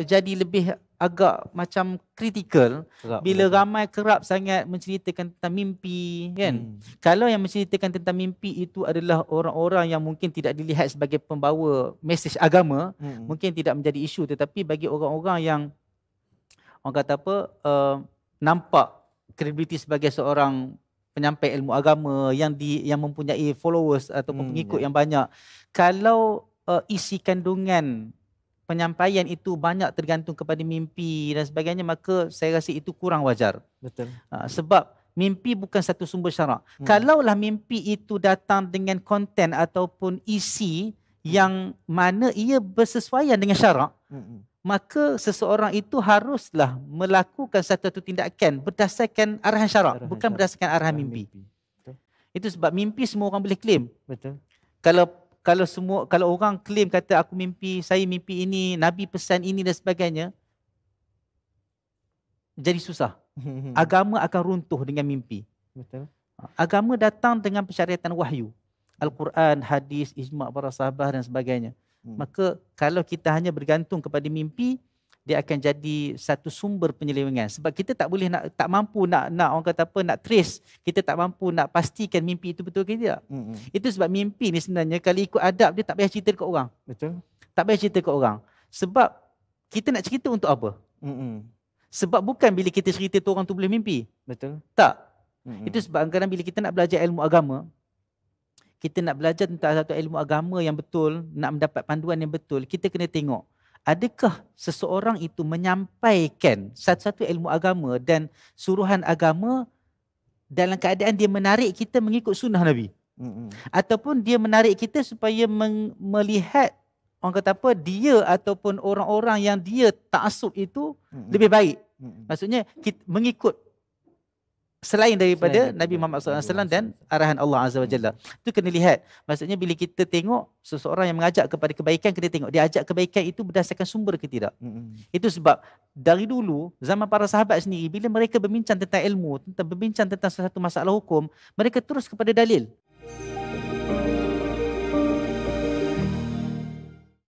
jadi lebih agak macam kritikal bila betul. ramai kerap sangat menceritakan tentang mimpi kan hmm. kalau yang menceritakan tentang mimpi itu adalah orang-orang yang mungkin tidak dilihat sebagai pembawa mesej agama hmm. mungkin tidak menjadi isu tetapi bagi orang-orang yang orang kata apa uh, nampak kredibiliti sebagai seorang penyampai ilmu agama yang di yang mempunyai followers ataupun hmm, pengikut ya. yang banyak kalau uh, isi kandungan penyampaian itu banyak tergantung kepada mimpi dan sebagainya maka saya rasa itu kurang wajar betul uh, sebab mimpi bukan satu sumber syarak hmm. kalaulah mimpi itu datang dengan konten ataupun isi yang mana ia bersesuaian dengan syarak hmm maka seseorang itu haruslah melakukan satu-satu tindakan berdasarkan arahan syarak bukan syarak. berdasarkan arahan mimpi. Betul. Itu sebab mimpi semua orang boleh claim. Betul. Kalau kalau semua kalau orang claim kata aku mimpi, saya mimpi ini, nabi pesan ini dan sebagainya jadi susah. Agama akan runtuh dengan mimpi. Betul. Ha, agama datang dengan persyariatan wahyu. Al-Quran, hadis, ijma' para sahabat dan sebagainya. Hmm. Maka kalau kita hanya bergantung kepada mimpi, dia akan jadi satu sumber penyelewengan sebab kita tak boleh nak tak mampu nak nak orang kata apa nak trace kita tak mampu nak pastikan mimpi itu betul ke tidak mm-hmm. itu sebab mimpi ni sebenarnya kalau ikut adab dia tak payah cerita ke orang betul tak payah cerita ke orang sebab kita nak cerita untuk apa mm-hmm. sebab bukan bila kita cerita tu orang tu boleh mimpi betul tak mm-hmm. itu sebab kadang-kadang bila kita nak belajar ilmu agama kita nak belajar tentang satu ilmu agama yang betul nak mendapat panduan yang betul kita kena tengok adakah seseorang itu menyampaikan satu-satu ilmu agama dan suruhan agama dalam keadaan dia menarik kita mengikut sunnah Nabi? Hmm. Ataupun dia menarik kita supaya melihat orang kata apa dia ataupun orang-orang yang dia taksub itu Mm-mm. lebih baik. Mm-mm. Maksudnya kita mengikut selain daripada selain Nabi Muhammad SAW Allah. Allah. dan arahan Allah Azza wa Jalla. Itu kena lihat. Maksudnya bila kita tengok seseorang yang mengajak kepada kebaikan, kita tengok dia ajak kebaikan itu berdasarkan sumber ke tidak. Mm-hmm. Itu sebab dari dulu zaman para sahabat sendiri bila mereka berbincang tentang ilmu, tentang berbincang tentang sesuatu masalah hukum, mereka terus kepada dalil.